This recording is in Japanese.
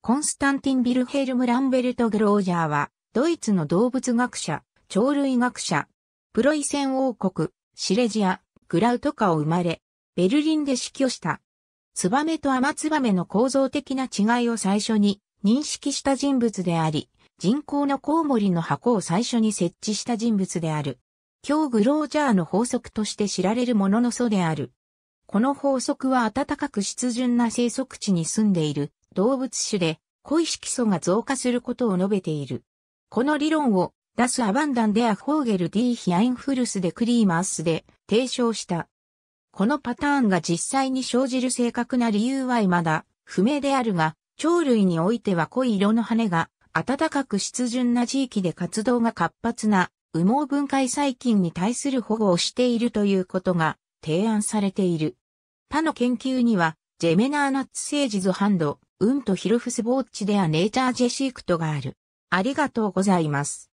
コンスタンティン・ビルヘルム・ランベルト・グロージャーは、ドイツの動物学者、鳥類学者、プロイセン王国、シレジア、グラウトカを生まれ、ベルリンで死去した。ツバメとアマツバメの構造的な違いを最初に認識した人物であり、人工のコウモリの箱を最初に設置した人物である。今日グロージャーの法則として知られるものの祖である。この法則は暖かく湿潤な生息地に住んでいる動物種で濃い色素が増加することを述べている。この理論をダス・アバンダンデア・フォーゲル・ディーヒ・アインフルス・でクリーマースで提唱した。このパターンが実際に生じる正確な理由は未だ不明であるが、鳥類においては濃い色の羽が暖かく湿潤な地域で活動が活発な羽毛分解細菌に対する保護をしているということが提案されている。他の研究にはジェメナーナッツセージズハンド、うんとヒルフスボーッチでアネイチャージェシークトがある。ありがとうございます。